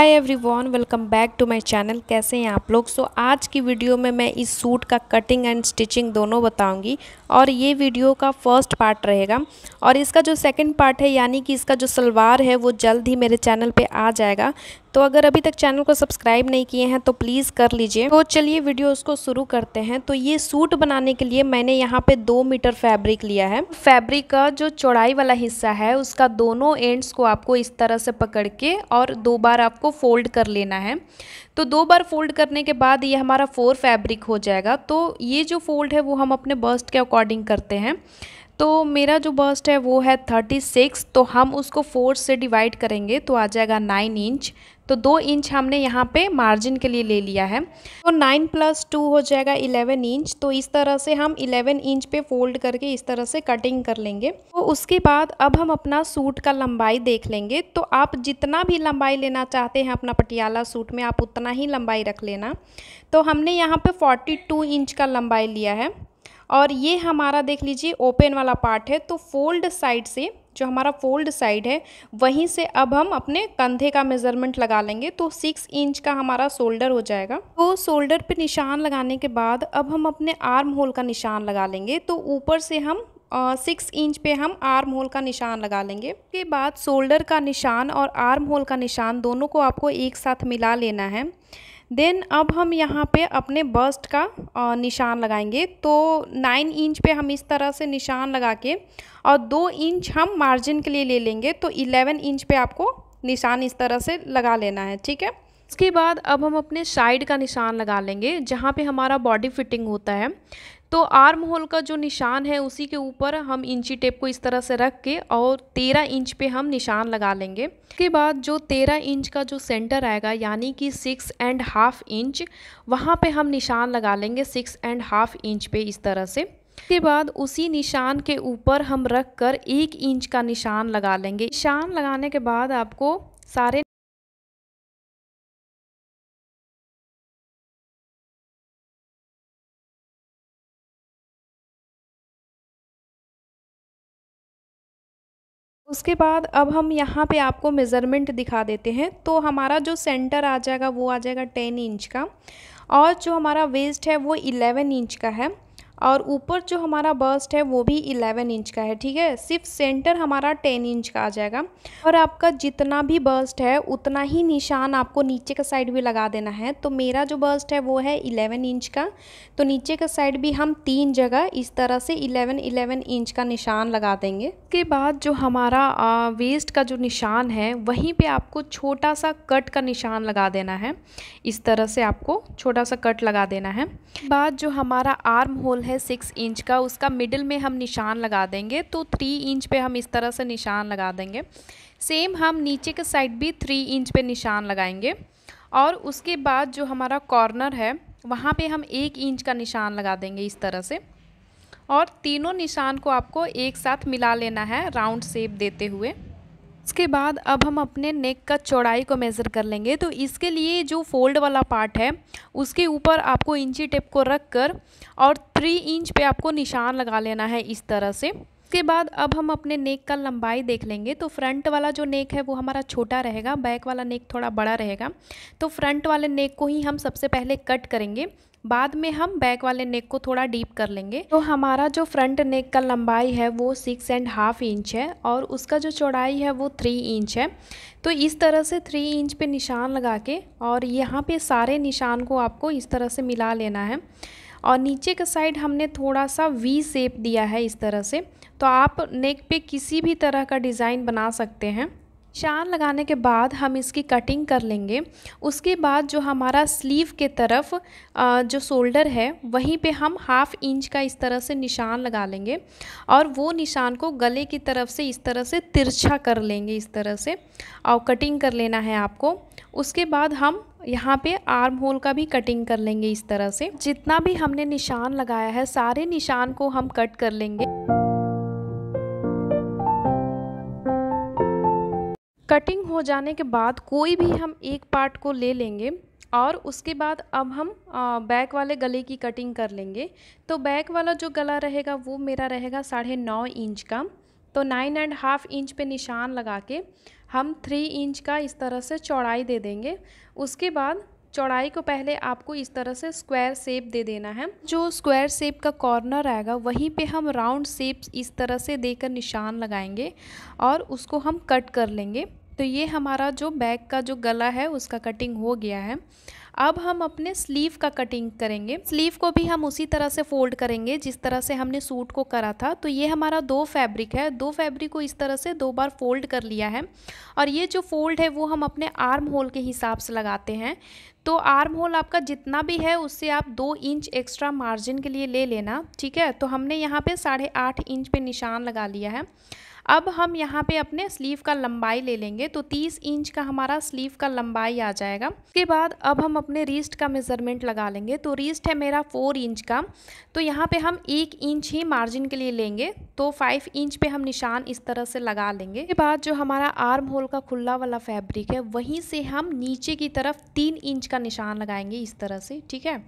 Hi everyone welcome back to my channel कैसे हैं आप लोग सो so, आज की वीडियो में मैं इस सूट का कटिंग एंड स्टिचिंग दोनों बताऊंगी और ये वीडियो का फर्स्ट पार्ट रहेगा और इसका जो सेकंड पार्ट है यानी कि इसका जो सलवार है वो जल्द ही मेरे चैनल पे आ जाएगा तो अगर अभी तक चैनल को सब्सक्राइब नहीं किए हैं तो प्लीज़ कर लीजिए तो चलिए वीडियो उसको शुरू करते हैं तो ये सूट बनाने के लिए मैंने यहाँ पे दो मीटर फैब्रिक लिया है फैब्रिक का जो चौड़ाई वाला हिस्सा है उसका दोनों एंड्स को आपको इस तरह से पकड़ के और दो बार आपको फोल्ड कर लेना है तो दो बार फोल्ड करने के बाद ये हमारा फोर फैब्रिक हो जाएगा तो ये जो फोल्ड है वो हम अपने बस्ट के अकॉर्डिंग करते हैं तो मेरा जो बस्ट है वो है थर्टी सिक्स तो हम उसको फोर से डिवाइड करेंगे तो आ जाएगा नाइन इंच तो दो इंच हमने यहाँ पे मार्जिन के लिए ले लिया है तो नाइन प्लस टू हो जाएगा इलेवन इंच तो इस तरह से हम इलेवन इंच पे फोल्ड करके इस तरह से कटिंग कर लेंगे तो उसके बाद अब हम अपना सूट का लंबाई देख लेंगे तो आप जितना भी लंबाई लेना चाहते हैं अपना पटियाला सूट में आप उतना ही लंबाई रख लेना तो हमने यहाँ पर फोर्टी इंच का लंबाई लिया है और ये हमारा देख लीजिए ओपन वाला पार्ट है तो फोल्ड साइड से जो हमारा फोल्ड साइड है वहीं से अब हम अपने कंधे का मेजरमेंट लगा लेंगे तो सिक्स इंच का हमारा शोल्डर हो जाएगा तो शोल्डर पे निशान लगाने के बाद अब हम अपने आर्म होल का निशान लगा लेंगे तो ऊपर से हम सिक्स uh, इंच पे हम आर्म होल का निशान लगा लेंगे उसके बाद शोल्डर का निशान और आर्म होल का निशान दोनों को आपको एक साथ मिला लेना है देन अब हम यहाँ पे अपने बस्ट का निशान लगाएंगे तो नाइन इंच पे हम इस तरह से निशान लगा के और दो इंच हम मार्जिन के लिए ले लेंगे तो इलेवन इंच पे आपको निशान इस तरह से लगा लेना है ठीक है इसके बाद अब हम अपने साइड का निशान लगा लेंगे जहाँ पे हमारा बॉडी फिटिंग होता है तो आर्म होल का जो निशान है उसी के ऊपर हम इंची टेप को इस तरह से रख के और तेरह इंच पे हम निशान लगा लेंगे उसके बाद जो तेरह इंच का जो सेंटर आएगा यानी कि सिक्स एंड हाफ इंच वहाँ पे हम निशान लगा लेंगे सिक्स एंड हाफ इंच पे इस तरह से उसके बाद उसी निशान के ऊपर हम रख कर एक इंच का निशान लगा लेंगे निशान लगाने के बाद आपको सारे उसके बाद अब हम यहाँ पे आपको मेज़रमेंट दिखा देते हैं तो हमारा जो सेंटर आ जाएगा वो आ जाएगा टेन इंच का और जो हमारा वेस्ट है वो इलेवन इंच का है और ऊपर जो हमारा बस्ट है वो भी इलेवन इंच का है ठीक है सिर्फ सेंटर हमारा टेन इंच का आ जाएगा और आपका जितना भी बस्ट है उतना ही निशान आपको नीचे का साइड भी लगा देना है तो मेरा जो बस्ट है वो है इलेवन इंच का तो नीचे का साइड भी हम तीन जगह इस तरह से इलेवन इलेवन इंच का निशान लगा देंगे उसके बाद जो हमारा वेस्ट का जो निशान है वहीं पे आपको छोटा सा कट का निशान लगा देना है इस तरह से आपको छोटा सा कट लगा देना है बाद जो हमारा आर्म होल है सिक्स इंच का उसका मिडिल में हम निशान लगा देंगे तो थ्री इंच पे हम इस तरह से निशान लगा देंगे सेम हम नीचे के साइड भी थ्री इंच पर निशान लगाएंगे और उसके बाद जो हमारा कॉर्नर है वहाँ पर हम एक इंच का निशान लगा देंगे इस तरह से और तीनों निशान को आपको एक साथ मिला लेना है राउंड शेप देते हुए इसके बाद अब हम अपने नेक का चौड़ाई को मेज़र कर लेंगे तो इसके लिए जो फोल्ड वाला पार्ट है उसके ऊपर आपको इंची टेप को रख कर और थ्री इंच पे आपको निशान लगा लेना है इस तरह से इसके बाद अब हम अपने नेक का लंबाई देख लेंगे तो फ्रंट वाला जो नेक है वो हमारा छोटा रहेगा बैक वाला नेक थोड़ा बड़ा रहेगा तो फ्रंट वाले नेक को ही हम सबसे पहले कट करेंगे बाद में हम बैक वाले नेक को थोड़ा डीप कर लेंगे तो हमारा जो फ्रंट नेक का लंबाई है वो सिक्स एंड हाफ इंच है और उसका जो चौड़ाई है वो थ्री इंच है तो इस तरह से थ्री इंच पे निशान लगा के और यहाँ पे सारे निशान को आपको इस तरह से मिला लेना है और नीचे का साइड हमने थोड़ा सा वी सेप दिया है इस तरह से तो आप नेक पे किसी भी तरह का डिज़ाइन बना सकते हैं शान लगाने के बाद हम इसकी कटिंग कर लेंगे उसके बाद जो हमारा स्लीव के तरफ जो शोल्डर है वहीं पे हम हाफ इंच का इस तरह से निशान लगा लेंगे और वो निशान को गले की तरफ से इस तरह से तिरछा कर लेंगे इस तरह से और कटिंग कर लेना है आपको उसके बाद हम यहाँ पे आर्म होल का भी कटिंग कर लेंगे इस तरह से जितना भी हमने निशान लगाया है सारे निशान को हम कट कर लेंगे कटिंग हो जाने के बाद कोई भी हम एक पार्ट को ले लेंगे और उसके बाद अब हम बैक वाले गले की कटिंग कर लेंगे तो बैक वाला जो गला रहेगा वो मेरा रहेगा साढ़े नौ इंच का तो नाइन एंड हाफ इंच पे निशान लगा के हम थ्री इंच का इस तरह से चौड़ाई दे देंगे उसके बाद चौड़ाई को पहले आपको इस तरह से स्क्वायर शेप दे देना है जो स्क्वायर शेप का कॉर्नर आएगा वहीं पे हम राउंड शेप इस तरह से देकर निशान लगाएंगे और उसको हम कट कर लेंगे तो ये हमारा जो बैग का जो गला है उसका कटिंग हो गया है अब हम अपने स्लीव का कटिंग करेंगे स्लीव को भी हम उसी तरह से फोल्ड करेंगे जिस तरह से हमने सूट को करा था तो ये हमारा दो फैब्रिक है दो फैब्रिक को इस तरह से दो बार फोल्ड कर लिया है और ये जो फोल्ड है वो हम अपने आर्म होल के हिसाब से लगाते हैं तो आर्म होल आपका जितना भी है उससे आप दो इंच एक्स्ट्रा मार्जिन के लिए ले लेना ठीक है तो हमने यहाँ पर साढ़े आठ इंच पर निशान लगा लिया है अब हम यहाँ पे अपने स्लीव का लंबाई ले लेंगे तो 30 इंच का हमारा स्लीव का लंबाई आ जाएगा उसके बाद अब हम अपने रीस्ट का मेज़रमेंट लगा लेंगे तो रीस्ट है मेरा 4 इंच का तो यहाँ पे हम एक इंच ही मार्जिन के लिए लेंगे तो 5 इंच पे हम निशान इस तरह से लगा लेंगे उसके बाद जो हमारा आर्म होल का खुला वाला फैब्रिक है वहीं से हम नीचे की तरफ तीन इंच का निशान लगाएंगे इस तरह से ठीक है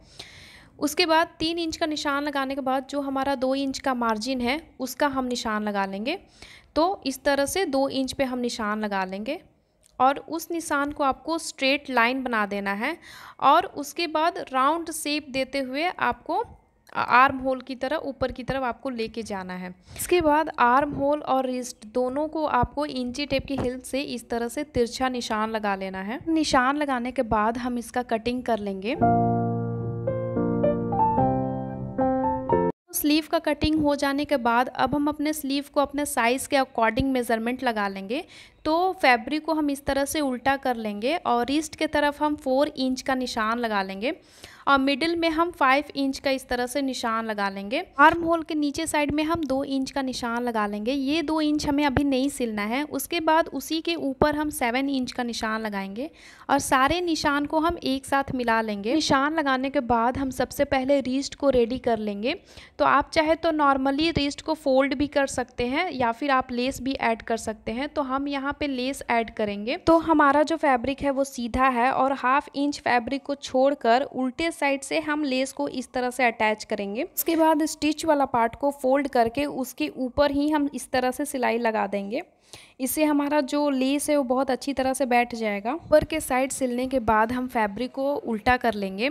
उसके बाद तीन इंच का निशान लगाने के बाद जो हमारा दो इंच का मार्जिन है उसका हम निशान लगा लेंगे तो इस तरह से दो इंच पे हम निशान लगा लेंगे और उस निशान को आपको स्ट्रेट लाइन बना देना है और उसके बाद राउंड शेप देते हुए आपको आर्म होल की तरह ऊपर की तरफ आपको लेके जाना है इसके बाद आर्म होल और रिस्ट दोनों को आपको इंची टेप की हेल्प से इस तरह से तिरछा निशान लगा लेना है निशान लगाने के बाद हम इसका कटिंग कर लेंगे स्लीव का कटिंग हो जाने के बाद अब हम अपने स्लीव को अपने साइज़ के अकॉर्डिंग मेज़रमेंट लगा लेंगे तो फैब्रिक को हम इस तरह से उल्टा कर लेंगे और रिस्ट के तरफ हम फोर इंच का निशान लगा लेंगे और मिडिल में हम फाइव इंच का इस तरह से निशान लगा लेंगे आर्म होल के नीचे साइड में हम दो इंच का निशान लगा लेंगे ये दो इंच हमें अभी नहीं सिलना है उसके बाद उसी के ऊपर हम सेवन इंच का निशान लगाएंगे और सारे निशान को हम एक साथ मिला लेंगे निशान लगाने के बाद हम सबसे पहले रिस्ट को रेडी कर लेंगे तो आप चाहे तो नॉर्मली रिस्ट को फोल्ड भी कर सकते हैं या फिर आप लेस भी ऐड कर सकते हैं तो हम यहाँ यहाँ पे लेस ऐड करेंगे तो हमारा जो फैब्रिक है वो सीधा है और हाफ इंच फैब्रिक को छोड़कर उल्टे साइड से हम लेस को इस तरह से अटैच करेंगे उसके बाद स्टिच वाला पार्ट को फोल्ड करके उसके ऊपर ही हम इस तरह से सिलाई लगा देंगे इससे हमारा जो लेस है वो बहुत अच्छी तरह से बैठ जाएगा ऊपर के साइड सिलने के बाद हम फैब्रिक को उल्टा कर लेंगे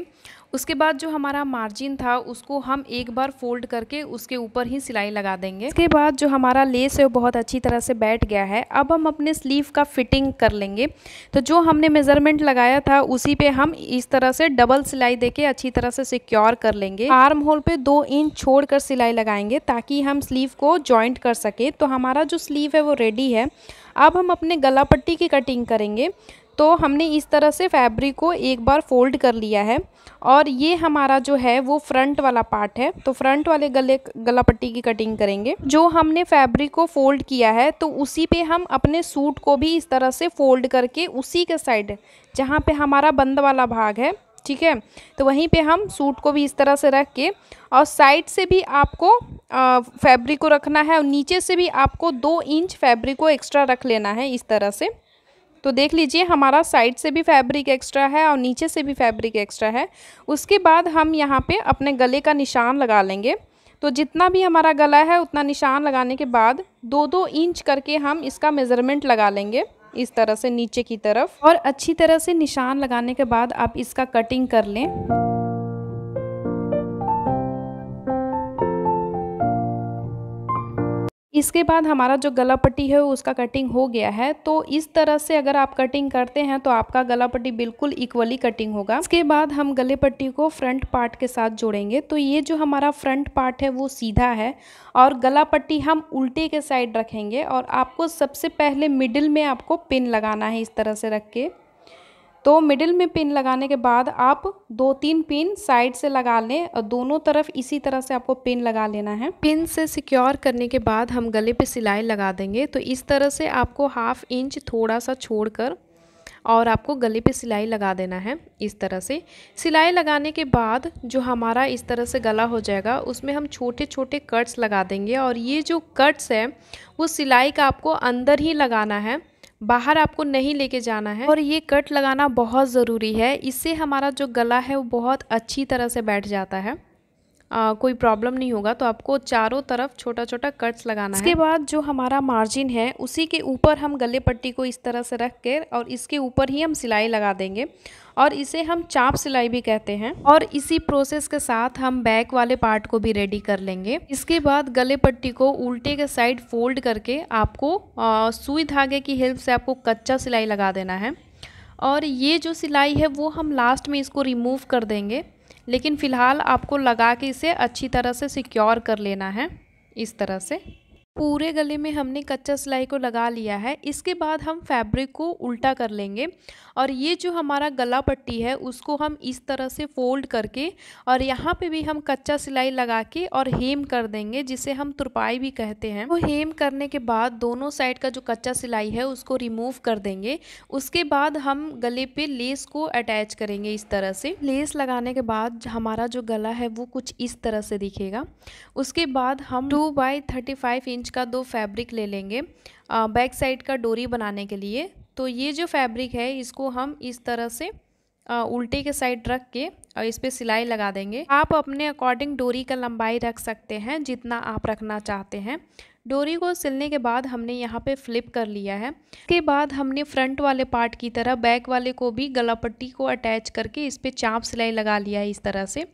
उसके बाद जो हमारा मार्जिन था उसको हम एक बार फोल्ड करके उसके ऊपर ही सिलाई लगा देंगे इसके बाद जो हमारा लेस है वो बहुत अच्छी तरह से बैठ गया है अब हम अपने स्लीव का फिटिंग कर लेंगे तो जो हमने मेज़रमेंट लगाया था उसी पे हम इस तरह से डबल सिलाई देके अच्छी तरह से सिक्योर कर लेंगे आर्म होल पे दो इंच छोड़ कर सिलाई लगाएंगे ताकि हम स्लीव को ज्वाइंट कर सके तो हमारा जो स्लीव है वो रेडी दी है अब हम अपने गला पट्टी की कटिंग करेंगे तो हमने इस तरह से फैब्रिक को एक बार फोल्ड कर लिया है और ये हमारा जो है वो फ्रंट वाला पार्ट है तो फ्रंट वाले गले गला पट्टी की कटिंग करेंगे जो हमने फैब्रिक को फोल्ड किया है तो उसी पे हम अपने सूट को भी इस तरह से फोल्ड करके उसी के साइड जहाँ पे हमारा बंद वाला भाग है ठीक है तो वहीं पे हम सूट को भी इस तरह से रख के और साइड से भी आपको फैब्रिक को रखना है और नीचे से भी आपको दो इंच फैब्रिक को एक्स्ट्रा रख लेना है इस तरह से तो देख लीजिए हमारा साइड से भी फैब्रिक एक्स्ट्रा है और नीचे से भी फैब्रिक एक्स्ट्रा है उसके बाद हम यहाँ पे अपने गले का निशान लगा लेंगे तो जितना भी हमारा गला है उतना निशान लगाने के बाद दो दो इंच करके हम इसका मेज़रमेंट लगा लेंगे इस तरह से नीचे की तरफ और अच्छी तरह से निशान लगाने के बाद आप इसका कटिंग कर लें इसके बाद हमारा जो गला पट्टी है उसका कटिंग हो गया है तो इस तरह से अगर आप कटिंग करते हैं तो आपका गला पट्टी बिल्कुल इक्वली कटिंग होगा इसके बाद हम गले पट्टी को फ्रंट पार्ट के साथ जोड़ेंगे तो ये जो हमारा फ्रंट पार्ट है वो सीधा है और गला पट्टी हम उल्टे के साइड रखेंगे और आपको सबसे पहले मिडिल में आपको पिन लगाना है इस तरह से रख के तो मिडिल में पिन लगाने के बाद आप दो तीन पिन साइड से लगा लें और दोनों तरफ इसी तरह से आपको पिन लगा लेना है पिन से सिक्योर करने के बाद हम गले पे सिलाई लगा देंगे तो इस तरह से आपको हाफ इंच थोड़ा सा छोड़कर और आपको गले पे सिलाई लगा देना है इस तरह से सिलाई लगाने के बाद जो हमारा इस तरह से गला हो जाएगा उसमें हम छोटे छोटे कट्स लगा देंगे और ये जो कट्स है वो सिलाई का आपको अंदर ही लगाना है बाहर आपको नहीं लेके जाना है और ये कट लगाना बहुत ज़रूरी है इससे हमारा जो गला है वो बहुत अच्छी तरह से बैठ जाता है आ, कोई प्रॉब्लम नहीं होगा तो आपको चारों तरफ छोटा छोटा कट्स लगाना इसके है। बाद जो हमारा मार्जिन है उसी के ऊपर हम गले पट्टी को इस तरह से रख कर और इसके ऊपर ही हम सिलाई लगा देंगे और इसे हम चाप सिलाई भी कहते हैं और इसी प्रोसेस के साथ हम बैक वाले पार्ट को भी रेडी कर लेंगे इसके बाद गले पट्टी को उल्टे के साइड फोल्ड करके आपको आ, सुई धागे की हेल्प से आपको कच्चा सिलाई लगा देना है और ये जो सिलाई है वो हम लास्ट में इसको रिमूव कर देंगे लेकिन फ़िलहाल आपको लगा के इसे अच्छी तरह से सिक्योर कर लेना है इस तरह से पूरे गले में हमने कच्चा सिलाई को लगा लिया है इसके बाद हम फैब्रिक को उल्टा कर लेंगे और ये जो हमारा गला पट्टी है उसको हम इस तरह से फोल्ड करके और यहाँ पे भी हम कच्चा सिलाई लगा के और हेम कर देंगे जिसे हम तुरपाई भी कहते हैं वो तो हेम करने के बाद दोनों साइड का जो कच्चा सिलाई है उसको रिमूव कर देंगे उसके बाद हम गले पे लेस को अटैच करेंगे इस तरह से लेस लगाने के बाद हमारा जो गला है वो कुछ इस तरह से दिखेगा उसके बाद हम two by thirty five inch inch का दो फैब्रिक ले लेंगे बैक साइड का डोरी बनाने के लिए तो ये जो फैब्रिक है इसको हम इस तरह से उल्टे के साइड रख के और इस पर सिलाई लगा देंगे आप अपने अकॉर्डिंग डोरी का लंबाई रख सकते हैं जितना आप रखना चाहते हैं डोरी को सिलने के बाद हमने यहाँ पे फ्लिप कर लिया है इसके बाद हमने फ्रंट वाले पार्ट की तरह बैक वाले को भी गला पट्टी को अटैच करके इस पर चाँप सिलाई लगा लिया है इस तरह से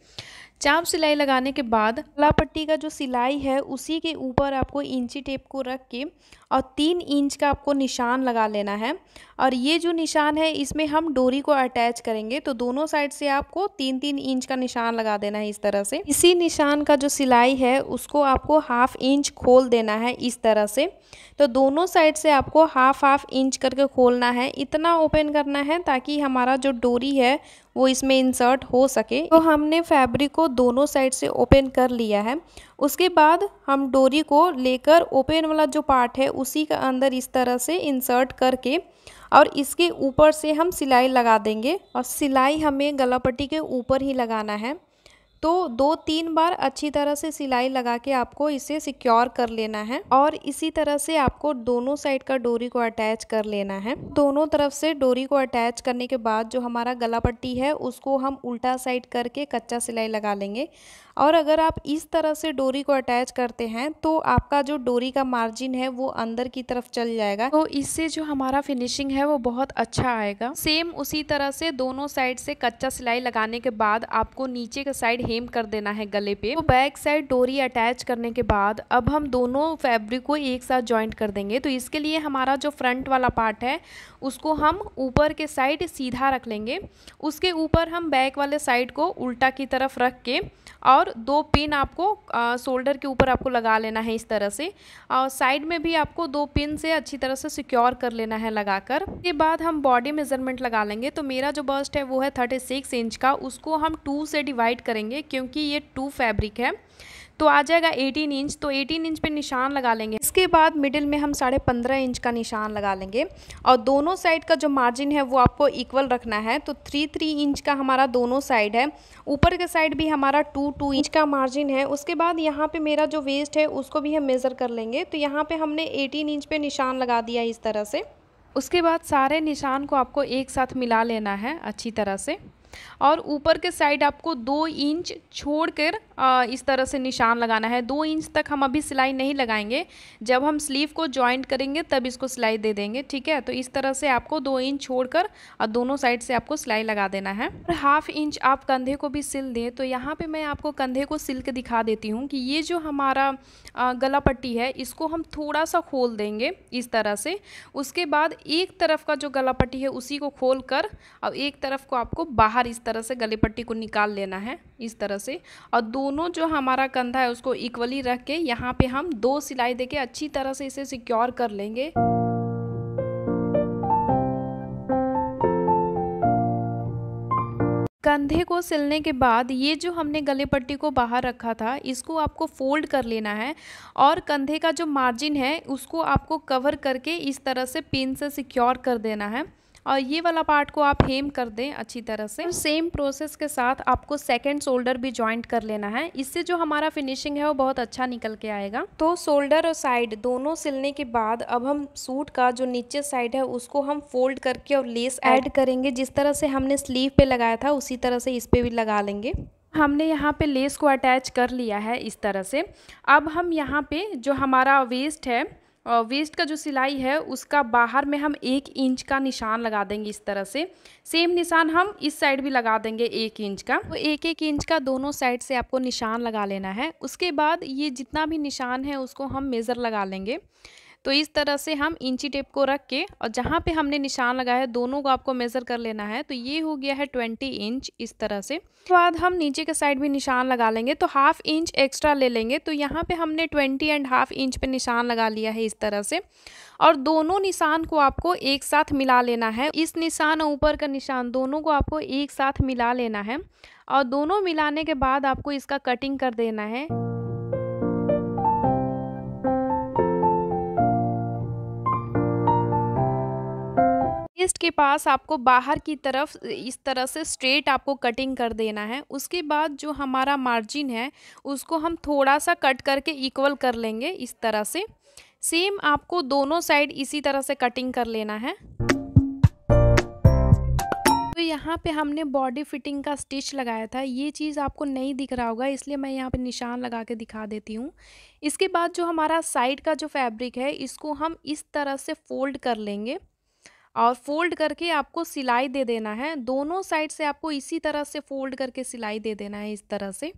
चाप सिलाई लगाने के बाद गला पट्टी का जो सिलाई है उसी के ऊपर आपको इंची टेप को रख के और तीन इंच का आपको निशान लगा लेना है और ये जो निशान है इसमें हम डोरी को अटैच करेंगे तो दोनों साइड से आपको तीन तीन इंच का निशान लगा देना है इस तरह से इसी निशान का जो सिलाई है उसको आपको हाफ इंच खोल देना है इस तरह से तो दोनों साइड से आपको हाफ हाफ इंच करके खोलना है इतना ओपन करना है ताकि हमारा जो डोरी है वो इसमें इंसर्ट हो सके तो हमने फैब्रिक को दोनों साइड से ओपन कर लिया है उसके बाद हम डोरी को लेकर ओपन वाला जो पार्ट है उसी का अंदर इस तरह से इंसर्ट करके और इसके ऊपर से हम सिलाई लगा देंगे और सिलाई हमें गलापट्टी के ऊपर ही लगाना है तो दो तीन बार अच्छी तरह से सिलाई लगा के आपको इसे सिक्योर कर लेना है और इसी तरह से आपको दोनों साइड का डोरी को अटैच कर लेना है दोनों तरफ से डोरी को अटैच करने के बाद जो हमारा गला पट्टी है उसको हम उल्टा साइड करके कच्चा सिलाई लगा लेंगे और अगर आप इस तरह से डोरी को अटैच करते हैं तो आपका जो डोरी का मार्जिन है वो अंदर की तरफ चल जाएगा तो इससे जो हमारा फिनिशिंग है वो बहुत अच्छा आएगा सेम उसी तरह से दोनों साइड से कच्चा सिलाई लगाने के बाद आपको नीचे का साइड हेम कर देना है गले पे तो बैक साइड डोरी अटैच करने के बाद अब हम दोनों फैब्रिक को एक साथ ज्वाइंट कर देंगे तो इसके लिए हमारा जो फ्रंट वाला पार्ट है उसको हम ऊपर के साइड सीधा रख लेंगे उसके ऊपर हम बैक वाले साइड को उल्टा की तरफ रख के और और दो पिन आपको शोल्डर के ऊपर आपको लगा लेना है इस तरह से और साइड में भी आपको दो पिन से अच्छी तरह से सिक्योर कर लेना है लगाकर इसके बाद हम बॉडी मेजरमेंट लगा लेंगे तो मेरा जो बस्ट है वो है थर्टी सिक्स इंच का उसको हम टू से डिवाइड करेंगे क्योंकि ये टू फैब्रिक है तो आ जाएगा एटीन इंच तो एटीन इंच पर निशान लगा लेंगे इसके बाद मिडिल में हम साढ़े पंद्रह इंच का निशान लगा लेंगे और दोनों साइड का जो मार्जिन है वो आपको इक्वल रखना है तो थ्री थ्री इंच का हमारा दोनों साइड है ऊपर का साइड भी हमारा टू टू इंच का मार्जिन है उसके बाद यहाँ पे मेरा जो वेस्ट है उसको भी हम मेज़र कर लेंगे तो यहाँ पर हमने एटीन इंच पर निशान लगा दिया इस तरह से उसके बाद सारे निशान को आपको एक साथ मिला लेना है अच्छी तरह से और ऊपर के साइड आपको दो इंच छोड़ कर इस तरह से निशान लगाना है दो इंच तक हम अभी सिलाई नहीं लगाएंगे जब हम स्लीव को ज्वाइंट करेंगे तब इसको सिलाई दे देंगे ठीक है तो इस तरह से आपको दो इंच छोड़कर और दोनों साइड से आपको सिलाई लगा देना है और हाफ इंच आप कंधे को भी सिल दें तो यहाँ पर मैं आपको कंधे को सिल के दिखा देती हूँ कि ये जो हमारा गला पट्टी है इसको हम थोड़ा सा खोल देंगे इस तरह से उसके बाद एक तरफ का जो गला पट्टी है उसी को खोल कर और एक तरफ को आपको बाहर इस तरह से गले पट्टी को निकाल लेना है इस तरह से और दोनों जो हमारा कंधा है उसको इक्वली रख के यहाँ पे हम दो सिलाई देके अच्छी तरह से इसे सिक्योर कर लेंगे कंधे को सिलने के बाद ये जो हमने गले पट्टी को बाहर रखा था इसको आपको फोल्ड कर लेना है और कंधे का जो मार्जिन है उसको आपको कवर करके इस तरह से पिन से सिक्योर कर देना है और ये वाला पार्ट को आप हेम कर दें अच्छी तरह से सेम प्रोसेस के साथ आपको सेकेंड शोल्डर भी ज्वाइंट कर लेना है इससे जो हमारा फिनिशिंग है वो बहुत अच्छा निकल के आएगा तो शोल्डर और साइड दोनों सिलने के बाद अब हम सूट का जो नीचे साइड है उसको हम फोल्ड करके और लेस ऐड करेंगे जिस तरह से हमने स्लीव पे लगाया था उसी तरह से इस पर भी लगा लेंगे हमने यहाँ पे लेस को अटैच कर लिया है इस तरह से अब हम यहाँ पे जो हमारा वेस्ट है वेस्ट का जो सिलाई है उसका बाहर में हम एक इंच का निशान लगा देंगे इस तरह से सेम निशान हम इस साइड भी लगा देंगे एक इंच का तो एक एक इंच का दोनों साइड से आपको निशान लगा लेना है उसके बाद ये जितना भी निशान है उसको हम मेज़र लगा लेंगे तो इस तरह से हम इंची टेप को रख के और जहाँ पे हमने निशान लगाया है दोनों को आपको मेज़र कर लेना है तो ये हो गया है ट्वेंटी इंच इस तरह से उसके बाद हम नीचे के साइड भी निशान लगा लेंगे तो हाफ इंच एक्स्ट्रा ले लेंगे तो यहाँ पे हमने ट्वेंटी एंड हाफ इंच पर निशान लगा लिया है इस तरह से और दोनों निशान को आपको एक साथ मिला लेना है इस निशान और ऊपर का निशान दोनों को आपको एक साथ मिला लेना है और दोनों मिलाने के बाद आपको इसका कटिंग कर देना है वेस्ट के पास आपको बाहर की तरफ इस तरह से स्ट्रेट आपको कटिंग कर देना है उसके बाद जो हमारा मार्जिन है उसको हम थोड़ा सा कट करके इक्वल कर लेंगे इस तरह से सेम आपको दोनों साइड इसी तरह से कटिंग कर लेना है तो यहाँ पे हमने बॉडी फिटिंग का स्टिच लगाया था ये चीज़ आपको नहीं दिख रहा होगा इसलिए मैं यहाँ पे निशान लगा के दिखा देती हूँ इसके बाद जो हमारा साइड का जो फैब्रिक है इसको हम इस तरह से फोल्ड कर लेंगे और फोल्ड करके आपको सिलाई दे देना है दोनों साइड से आपको इसी तरह से फोल्ड करके सिलाई दे देना है इस तरह से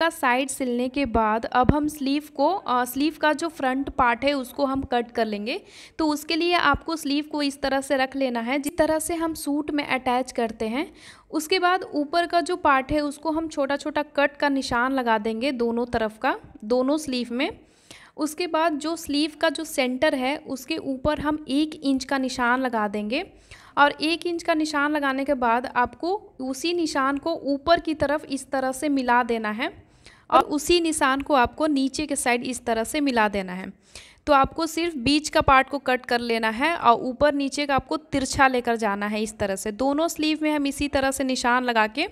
का साइड सिलने के बाद अब हम स्लीव को आ, स्लीव का जो फ्रंट पार्ट है उसको हम कट कर लेंगे तो उसके लिए आपको स्लीव को इस तरह से रख लेना है जिस तरह से हम सूट में अटैच करते हैं उसके बाद ऊपर का जो पार्ट है उसको हम छोटा छोटा कट का निशान लगा देंगे दोनों तरफ का दोनों स्लीव में उसके बाद जो स्लीव का जो सेंटर है उसके ऊपर हम एक इंच का निशान लगा देंगे और एक इंच का निशान लगाने के बाद आपको उसी निशान को ऊपर की तरफ इस तरह से मिला देना है और उसी निशान को आपको नीचे के साइड इस तरह से मिला देना है तो आपको सिर्फ बीच का पार्ट को कट कर लेना है और ऊपर नीचे का आपको तिरछा लेकर जाना है इस तरह से दोनों स्लीव में हम इसी तरह से निशान लगा के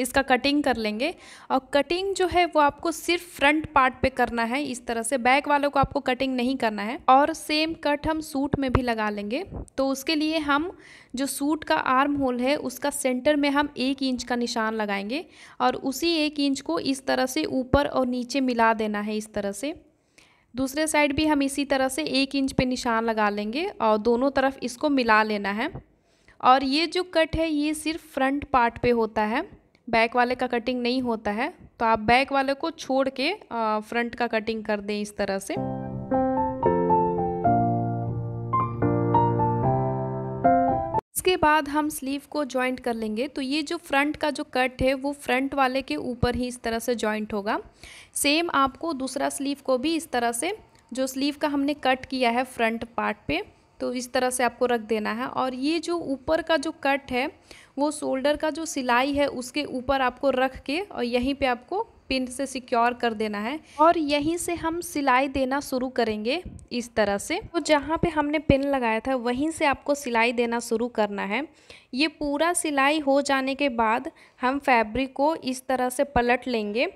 इसका कटिंग कर लेंगे और कटिंग जो है वो आपको सिर्फ फ्रंट पार्ट पे करना है इस तरह से बैक वालों को आपको कटिंग नहीं करना है और सेम कट हम सूट में भी लगा लेंगे तो उसके लिए हम जो सूट का आर्म होल है उसका सेंटर में हम एक इंच का निशान लगाएंगे और उसी एक इंच को इस तरह से ऊपर और नीचे मिला देना है इस तरह से दूसरे साइड भी हम इसी तरह से एक इंच पे निशान लगा लेंगे और दोनों तरफ इसको मिला लेना है और ये जो कट है ये सिर्फ फ्रंट पार्ट पे होता है बैक वाले का कटिंग नहीं होता है तो आप बैक वाले को छोड़ के फ्रंट का कटिंग कर दें इस तरह से इसके बाद हम स्लीव को जॉइंट कर लेंगे तो ये जो फ्रंट का जो कट है वो फ्रंट वाले के ऊपर ही इस तरह से जॉइंट होगा सेम आपको दूसरा स्लीव को भी इस तरह से जो स्लीव का हमने कट किया है फ्रंट पार्ट पे तो इस तरह से आपको रख देना है और ये जो ऊपर का जो कट है वो शोल्डर का जो सिलाई है उसके ऊपर आपको रख के और यहीं पे आपको पिन से सिक्योर कर देना है और यहीं से हम सिलाई देना शुरू करेंगे इस तरह से तो जहाँ पे हमने पिन लगाया था वहीं से आपको सिलाई देना शुरू करना है ये पूरा सिलाई हो जाने के बाद हम फैब्रिक को इस तरह से पलट लेंगे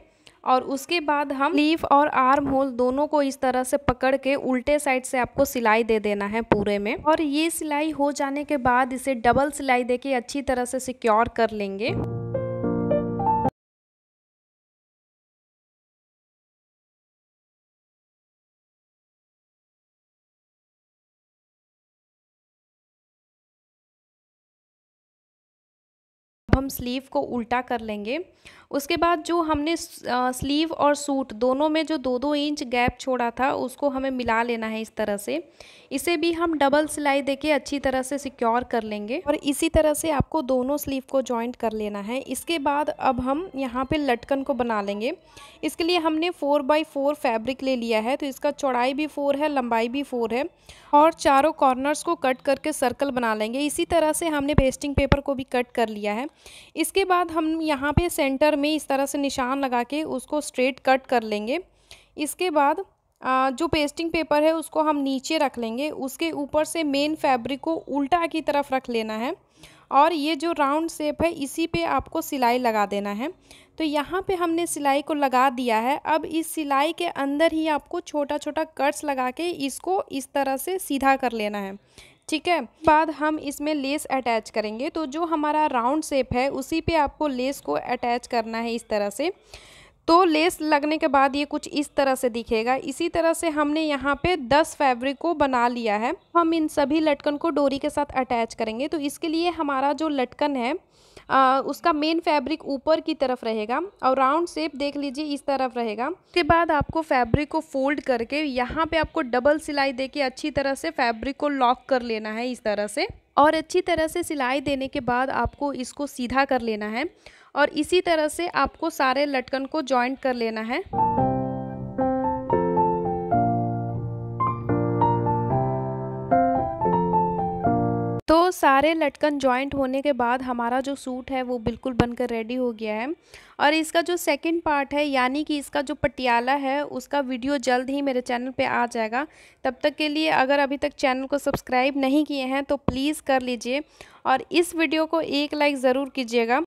और उसके बाद हम लीफ और आर्म होल दोनों को इस तरह से पकड़ के उल्टे साइड से आपको सिलाई दे देना है पूरे में और ये सिलाई हो जाने के बाद इसे डबल सिलाई दे अच्छी तरह से सिक्योर कर लेंगे हम स्लीव को उल्टा कर लेंगे उसके बाद जो हमने स्लीव और सूट दोनों में जो दो दो इंच गैप छोड़ा था उसको हमें मिला लेना है इस तरह से इसे भी हम डबल सिलाई देके अच्छी तरह से सिक्योर कर लेंगे और इसी तरह से आपको दोनों स्लीव को जॉइंट कर लेना है इसके बाद अब हम यहाँ पे लटकन को बना लेंगे इसके लिए हमने फ़ोर बाई फोर फैब्रिक ले लिया है तो इसका चौड़ाई भी फोर है लंबाई भी फोर है और चारों कॉर्नर्स को कट करके सर्कल बना लेंगे इसी तरह से हमने पेस्टिंग पेपर को भी कट कर लिया है इसके बाद हम यहाँ पर सेंटर में में इस तरह से निशान लगा के उसको स्ट्रेट कट कर लेंगे इसके बाद जो पेस्टिंग पेपर है उसको हम नीचे रख लेंगे उसके ऊपर से मेन फैब्रिक को उल्टा की तरफ रख लेना है और ये जो राउंड शेप है इसी पे आपको सिलाई लगा देना है तो यहाँ पे हमने सिलाई को लगा दिया है अब इस सिलाई के अंदर ही आपको छोटा छोटा कट्स लगा के इसको इस तरह से सीधा कर लेना है ठीक है बाद हम इसमें लेस अटैच करेंगे तो जो हमारा राउंड शेप है उसी पे आपको लेस को अटैच करना है इस तरह से तो लेस लगने के बाद ये कुछ इस तरह से दिखेगा इसी तरह से हमने यहाँ पे 10 फैब्रिक को बना लिया है हम इन सभी लटकन को डोरी के साथ अटैच करेंगे तो इसके लिए हमारा जो लटकन है आ, उसका मेन फैब्रिक ऊपर की तरफ रहेगा और राउंड शेप देख लीजिए इस तरफ रहेगा उसके बाद आपको फैब्रिक को फोल्ड करके यहाँ पे आपको डबल सिलाई देके अच्छी तरह से फैब्रिक को लॉक कर लेना है इस तरह से और अच्छी तरह से सिलाई देने के बाद आपको इसको सीधा कर लेना है और इसी तरह से आपको सारे लटकन को जॉइंट कर लेना है सारे लटकन जॉइंट होने के बाद हमारा जो सूट है वो बिल्कुल बनकर रेडी हो गया है और इसका जो सेकंड पार्ट है यानी कि इसका जो पटियाला है उसका वीडियो जल्द ही मेरे चैनल पे आ जाएगा तब तक के लिए अगर अभी तक चैनल को सब्सक्राइब नहीं किए हैं तो प्लीज़ कर लीजिए और इस वीडियो को एक लाइक ज़रूर कीजिएगा